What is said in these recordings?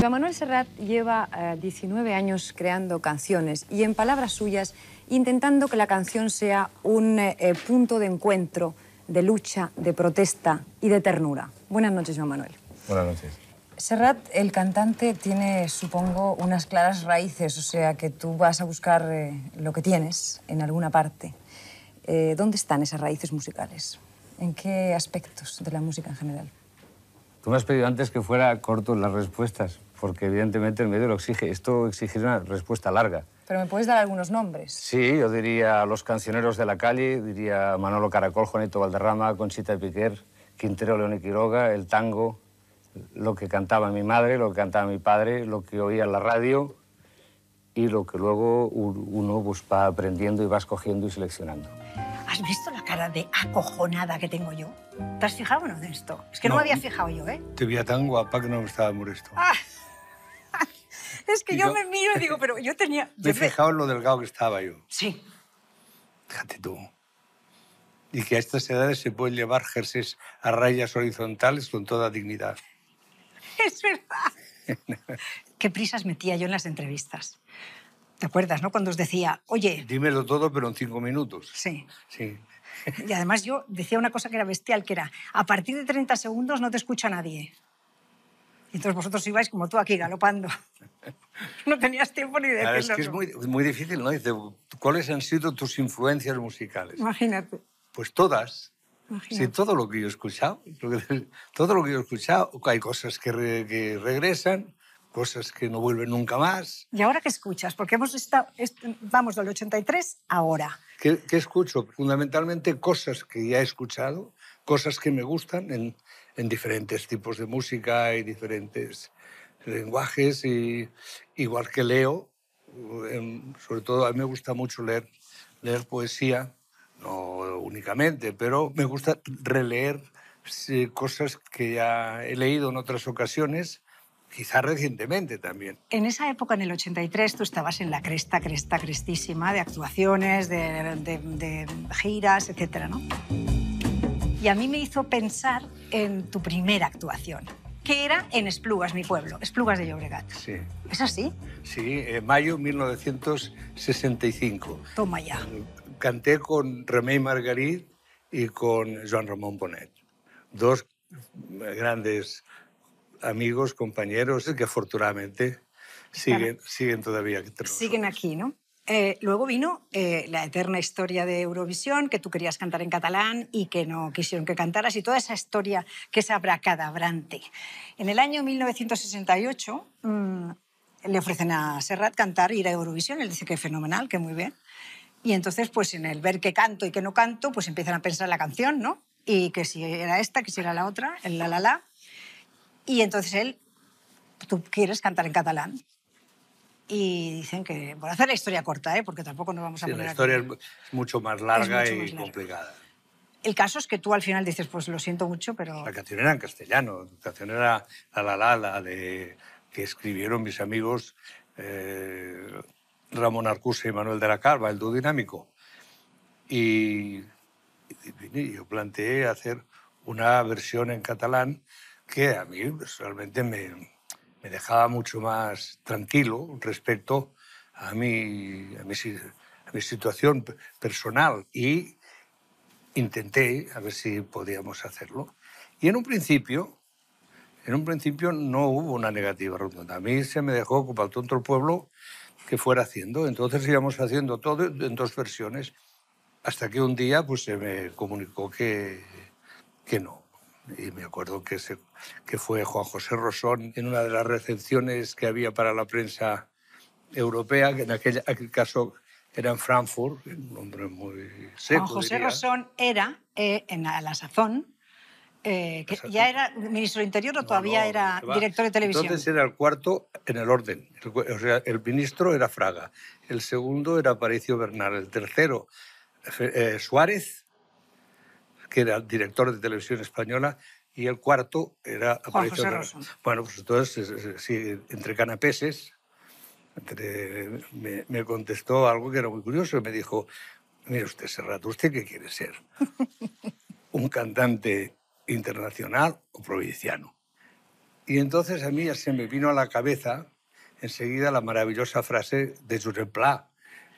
Juan Manuel Serrat lleva 19 eh, años creando canciones y, en palabras suyas, intentando que la canción sea un eh, eh, punto de encuentro, de lucha, de protesta y de ternura. Buenas noches, Juan Manuel. Buenas noches. Serrat, el cantante, tiene, supongo, unas claras raíces, o sea que tú vas a buscar lo que tienes en alguna parte. ¿Dónde están esas raíces musicales? ¿En qué aspectos de la música en general? Tú me has pedido antes que fuera corto las respuestas, porque evidentemente el medio lo exige. Esto exige una respuesta larga. Pero me puedes dar algunos nombres. Sí, yo diría Los Cancioneros de la Calle, diría Manolo Caracol, Juanito Valderrama, Conchita Piquer, Quintero León y Quiroga, El Tango, lo que cantaba mi madre, lo que cantaba mi padre, lo que oía en la radio y lo que luego uno pues, va aprendiendo y va escogiendo y seleccionando. ¿Has visto la cara de acojonada que tengo yo? ¿Te has fijado o de esto? Es que no, me había fijado yo, ¿eh? Te a tango guapa que no me estaba molesto. Ah. Es que yo, me miro y digo, pero yo tenía... Me he fijado en lo delgado que estaba yo. Sí. Fíjate tú. Y que a estas edades se pueden llevar jerseys a rayas horizontales con toda dignidad. Es verdad. Qué prisas metía yo en las entrevistas. ¿Te acuerdas, no? Cuando os decía, oye... Dímelo todo, pero en cinco minutos. Sí. Sí. Y además yo decía una cosa que era bestial, que era, a partir de 30 segundos no te escucha nadie. Y entonces vosotros ibais como tú aquí galopando. no tenías tiempo ni de decirlo. Es que es muy, difícil, ¿no? ¿cuáles han sido tus influencias musicales? Imagínate. Pues todas. Imagínate. Sí, todo lo que yo he escuchado. Todo lo que yo he escuchado. Hay cosas que, regresan, cosas que no vuelven nunca más. ¿Y ahora qué escuchas? Porque hemos estado, vamos del 83 ahora. ¿Qué, escucho? Fundamentalmente cosas que ya he escuchado, cosas que me gustan en diferentes tipos de música y diferentes lenguajes. Y, igual que leo, em, sobre todo a mí me gusta mucho leer, leer poesía, no únicamente, pero me gusta releer cosas que ya he leído en otras ocasiones quizá recientemente también. En esa época, en el 83, tú estabas en la cresta, cresta, crestísima de actuaciones, de, de, de giras, etcétera, ¿no? y a mí me hizo pensar en tu primera actuación, que era en Esplugas, mi pueblo, Esplugas de Llobregat. Sí. ¿Es así? Sí, en eh, mayo 1965. Toma ya. Eh, canté con René Margarit y con Joan Ramón Bonet, dos grandes amigos, compañeros, que afortunadamente siguen, siguen todavía. Siguen aquí, ¿no? Eh, luego vino eh, la eterna historia de Eurovisión, que tú querías cantar en catalán y que no quisieron que cantaras, y toda esa historia que es abracadabrante. En el año 1968 mm, le ofrecen a Serrat cantar ir a Eurovisión, él dice que fenomenal, que muy bien. Y entonces, pues en el ver que canto y que no canto, pues empiezan a pensar la canción, ¿no? Y que si era esta, que si era la otra, el la la la. Y entonces él, tú quieres cantar en catalán y dicen que, por hacer la historia corta, ¿eh? porque tampoco nos vamos a sí, La historia es mucho más larga y complicada. El caso es que tú al final dices, pues lo siento mucho, pero... La canción era en castellano, la canción era la la la, de, que escribieron mis amigos eh, Ramón Arcusa y Manuel de la Calva, el dúo dinámico. Y, yo planteé hacer una versión en catalán que a mí realmente me, me dejaba mucho más tranquilo respecto a mi, a mi, situación personal y intenté a ver si podíamos hacerlo. Y en un principio, en un principio no hubo una negativa rotunda. A mí se me dejó ocupar al el pueblo que fuera haciendo. Entonces íbamos haciendo todo en dos versiones, hasta que un día pues, se me comunicó que, que no y me acuerdo que, que fue Juan José Rosón en una de las recepciones que había para la prensa europea, que en aquel, caso era en Frankfurt, un hombre muy seco. Juan José Rosón era, eh, en la, sazón, eh, que ya era ministro de Interior o todavía era director de televisión. Entonces era el cuarto en el orden. o sea, el ministro era Fraga, el segundo era Aparicio Bernal, el tercero eh, Suárez que era director de televisión española, y el cuarto era Juan José Bueno, pues entonces, entre canapeses, entre, me, contestó algo que era muy curioso. Me dijo, mire usted, Serrat, ¿usted qué quiere ser? ¿Un cantante internacional o provinciano? Y entonces a mí ya se me vino a la cabeza enseguida la maravillosa frase de su Pla,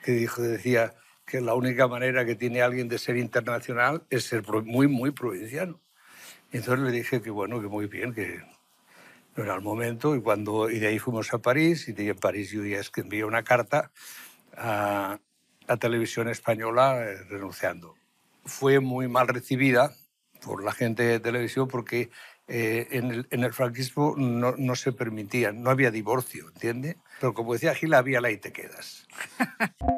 que dijo, decía, que la única manera que tiene alguien de ser internacional es ser muy, muy provinciano. Y entonces le dije que bueno, que muy bien, que no era el momento. Y, cuando, y de ahí fuimos a París y de ahí en París yo ya que envié una carta a la televisión española eh, renunciando. Fue muy mal recibida por la gente de televisión porque eh, en, el, franquismo no, no, se permitía, no había divorcio, ¿entiende? Pero como decía Gil, había la y te quedas.